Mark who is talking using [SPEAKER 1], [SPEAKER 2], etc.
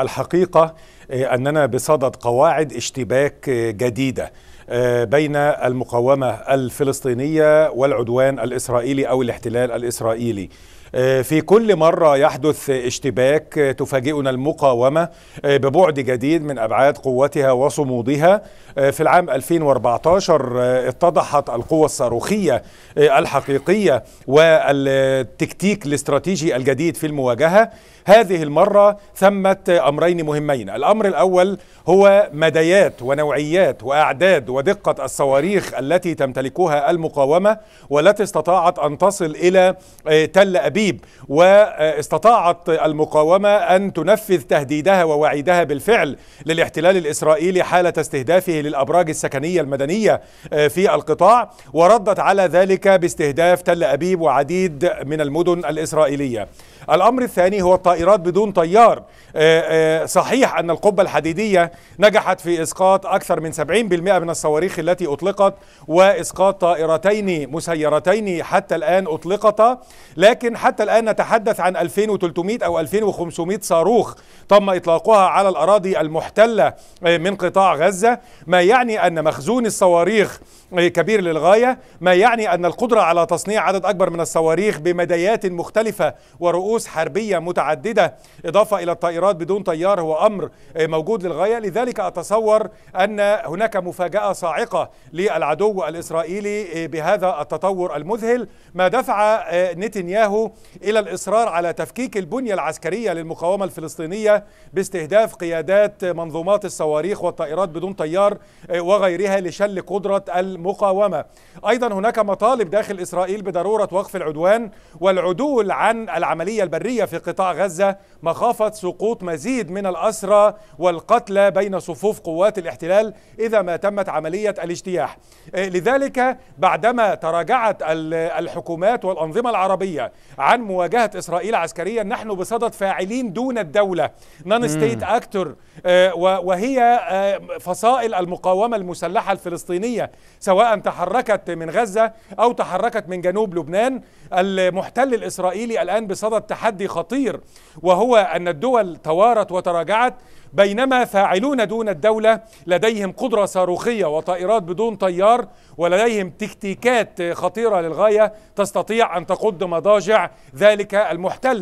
[SPEAKER 1] الحقيقه آه، اننا بصدد قواعد اشتباك آه، جديده آه، بين المقاومة الفلسطينية والعدوان الإسرائيلي أو الاحتلال الإسرائيلي آه، في كل مرة يحدث اشتباك تفاجئنا المقاومة آه، ببعد جديد من أبعاد قوتها وصمودها في العام 2014 اتضحت القوة الصاروخية الحقيقية والتكتيك الاستراتيجي الجديد في المواجهة هذه المرة ثمت أمرين مهمين الأمر الأول هو مديات ونوعيات وأعداد ودقة الصواريخ التي تمتلكها المقاومة والتي استطاعت أن تصل إلى آه، تل أبيب واستطاعت المقاومة أن تنفذ تهديدها ووعيدها بالفعل للاحتلال الإسرائيلي حالة استهدافه للأبراج السكنية المدنية آه، في القطاع وردت على ذلك باستهداف تل أبيب وعديد من المدن الإسرائيلية الأمر الثاني هو الطائرات بدون طيار آه، صحيح أن القبة الحديدية نجحت في إسقاط أكثر من 70% من الصواريخ الصواريخ التي أطلقت وإسقاط طائرتين مسيرتين حتى الآن أطلقتا لكن حتى الآن نتحدث عن 2300 أو 2500 صاروخ تم إطلاقها على الأراضي المحتلة آه، من قطاع غزة ما يعني أن مخزون الصواريخ آه، كبير للغاية ما يعني أن القدرة على تصنيع عدد أكبر من الصواريخ بمدايات مختلفة ورؤوس حربية متعددة إضافة إلى الطائرات بدون طيار هو أمر آه، موجود للغاية لذلك أتصور أن هناك مفاجأة صاعقة للعدو الإسرائيلي بهذا التطور المذهل ما دفع آه، نتنياهو إلى الإصرار على تفكيك البنية العسكرية للمقاومة الفلسطينية باستهداف قيادات منظومات الصواريخ والطائرات بدون طيار آه، وغيرها لشل قدرة المقاومة أيضا هناك مطالب داخل إسرائيل بضرورة وقف العدوان والعدول عن العملية البرية في قطاع غزة مخافة سقوط مزيد من الأسرى والقتلى بين صفوف قوات الاحتلال إذا ما تمت عملية عملية الاجتياح إيه، لذلك بعدما تراجعت الحكومات والأنظمة العربية عن مواجهة إسرائيل عسكريا نحن بصدد فاعلين دون الدولة نون ستيت أكتر وهي إيه، فصائل المقاومة المسلحة الفلسطينية سواء تحركت من غزة أو تحركت من جنوب لبنان المحتل الإسرائيلي الآن بصدد تحدي خطير وهو أن الدول توارت وتراجعت بينما فاعلون دون الدولة لديهم قدرة صاروخية وطائرات بدون طيار ولديهم تكتيكات خطيرة للغاية تستطيع أن تقض مضاجع ذلك المحتل